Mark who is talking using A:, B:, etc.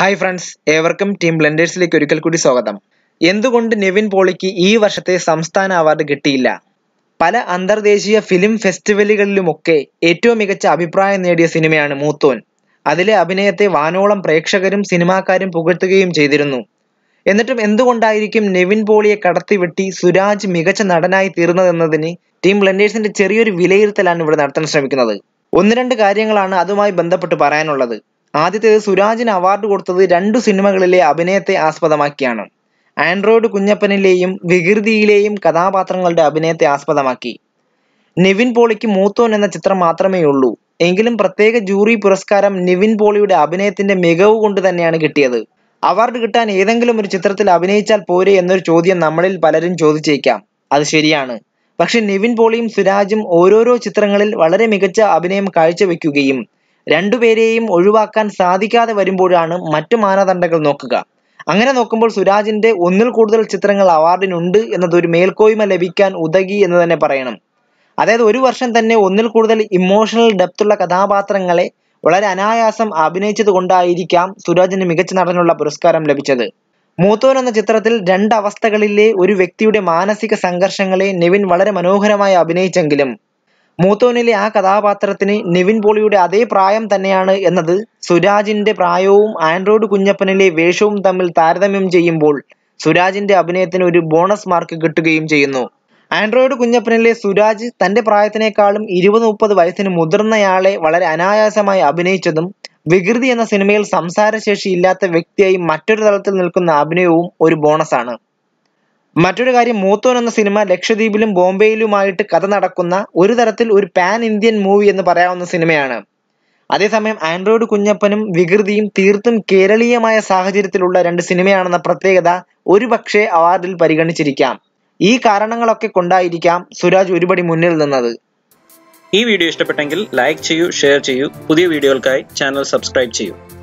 A: hi friends ഏവർക്കും team ബ്ലെൻഡേഴ്സിലേക്ക് ഒരിക്കൽ കൂടി സ്വാഗതം എന്തുകൊണ്ട് നെവിൻ പോളിക്ക് ഈ വർഷത്തെ സംസ്ഥാന അവാർഡ് കിട്ടിയില്ല പല അന്തർദേശീയ ഫിലിം ഫെസ്റ്റിവലുകളിലുമൊക്കെ ഏറ്റവും മികച്ച അഭിപ്രായം നേടിയ സിനിമയാണ് മൂത്തോൻ അതിലെ അഭിനയത്തെ വാനോളം പ്രേക്ഷകരും സിനിമാക്കാരും പുകഴ്ത്തുകയും ചെയ്തിരുന്നു എന്നിട്ടും എന്തുകൊണ്ടായിരിക്കും നെവിൻ പോളിയെ കടത്തിവെട്ടി സുരാജ് മികച്ച നടനായി തീർന്നതെന്നതിന് ടീം ബ്ലെൻഡേഴ്സിന്റെ ചെറിയൊരു വിലയിരുത്തലാണ് ഇവിടെ നടത്താൻ ശ്രമിക്കുന്നത് ഒന്ന് രണ്ട് കാര്യങ്ങളാണ് അതുമായി ബന്ധപ്പെട്ട് പറയാനുള്ളത് ആദ്യത്തേത് സുരാജിന് അവാർഡ് കൊടുത്തത് രണ്ടു സിനിമകളിലെ അഭിനയത്തെ ആസ്പദമാക്കിയാണ് ആൻഡ്രോയിഡ് കുഞ്ഞപ്പനിലെയും വികൃതിയിലെയും കഥാപാത്രങ്ങളുടെ അഭിനയത്തെ ആസ്പദമാക്കി നിവിൻ പോളിക്ക് മൂത്തോൻ എന്ന ചിത്രം മാത്രമേ ഉള്ളൂ എങ്കിലും പ്രത്യേക ജൂറി പുരസ്കാരം നിവിൻ പോളിയുടെ അഭിനയത്തിന്റെ മികവ് കൊണ്ട് തന്നെയാണ് കിട്ടിയത് അവാർഡ് കിട്ടാൻ ഏതെങ്കിലും ഒരു ചിത്രത്തിൽ അഭിനയിച്ചാൽ പോരെ എന്നൊരു ചോദ്യം നമ്മളിൽ പലരും ചോദിച്ചേക്കാം അത് ശരിയാണ് പക്ഷെ നിവിൻ പോളിയും സുരാജും ഓരോരോ ചിത്രങ്ങളിൽ വളരെ മികച്ച അഭിനയം കാഴ്ചവെക്കുകയും രണ്ടുപേരെയും ഒഴിവാക്കാൻ സാധിക്കാതെ വരുമ്പോഴാണ് മറ്റു മാനദണ്ഡങ്ങൾ നോക്കുക അങ്ങനെ നോക്കുമ്പോൾ സുരാജിന്റെ ഒന്നിൽ കൂടുതൽ ചിത്രങ്ങൾ അവാർഡിനുണ്ട് എന്നത് ഒരു മേൽക്കോയ്മ ലഭിക്കാൻ ഉതകി എന്ന് തന്നെ പറയണം അതായത് ഒരു വർഷം തന്നെ ഒന്നിൽ കൂടുതൽ ഇമോഷണൽ ഡെപ്തുള്ള കഥാപാത്രങ്ങളെ വളരെ അനായാസം അഭിനയിച്ചത് കൊണ്ടായിരിക്കാം സുരാജിന് മികച്ച നടനുള്ള പുരസ്കാരം ലഭിച്ചത് മൂത്തോൻ എന്ന ചിത്രത്തിൽ രണ്ട് അവസ്ഥകളിലെ ഒരു വ്യക്തിയുടെ മാനസിക സംഘർഷങ്ങളെ നിവിൻ വളരെ മനോഹരമായി അഭിനയിച്ചെങ്കിലും മൂത്തോനിലെ ആ കഥാപാത്രത്തിന് നിവിൻ പോളിയുടെ അതേ പ്രായം തന്നെയാണ് എന്നത് സുരാജിന്റെ പ്രായവും ആൻഡ്രോയിഡ് കുഞ്ഞപ്പനിലെ വേഷവും തമ്മിൽ താരതമ്യം ചെയ്യുമ്പോൾ സുരാജിന്റെ അഭിനയത്തിന് ഒരു ബോണസ് മാർക്ക് കിട്ടുകയും ചെയ്യുന്നു ആൻഡ്രോയിഡ് കുഞ്ഞപ്പനിലെ സുരാജ് തന്റെ പ്രായത്തിനേക്കാളും ഇരുപത് മുപ്പത് വയസ്സിന് മുതിർന്നയാളെ വളരെ അനായാസമായി അഭിനയിച്ചതും വികൃതി എന്ന സിനിമയിൽ സംസാരശേഷി ഇല്ലാത്ത വ്യക്തിയായി മറ്റൊരു തലത്തിൽ നിൽക്കുന്ന അഭിനയവും ഒരു ബോണസാണ് മറ്റൊരു കാര്യം മൂത്തോൻ എന്ന സിനിമ ലക്ഷദ്വീപിലും ബോംബെയിലുമായിട്ട് കഥ നടക്കുന്ന ഒരു തരത്തിൽ ഒരു പാൻ ഇന്ത്യൻ മൂവി എന്ന് പറയാവുന്ന സിനിമയാണ് അതേസമയം ആൻഡ്രോയിഡ് കുഞ്ഞപ്പനും വികൃതിയും തീർത്തും കേരളീയമായ സാഹചര്യത്തിലുള്ള രണ്ട് സിനിമയാണെന്ന പ്രത്യേകത ഒരുപക്ഷെ അവാർഡിൽ പരിഗണിച്ചിരിക്കാം ഈ കാരണങ്ങളൊക്കെ കൊണ്ടായിരിക്കാം സുരാജ് ഒരുപടി മുന്നിൽ നിന്നത് ഈ വീഡിയോ ഇഷ്ടപ്പെട്ടെങ്കിൽ ലൈക്ക് ചെയ്യൂ ഷെയർ ചെയ്യൂ പുതിയ വീഡിയോകൾക്കായി ചാനൽ സബ്സ്ക്രൈബ് ചെയ്യൂ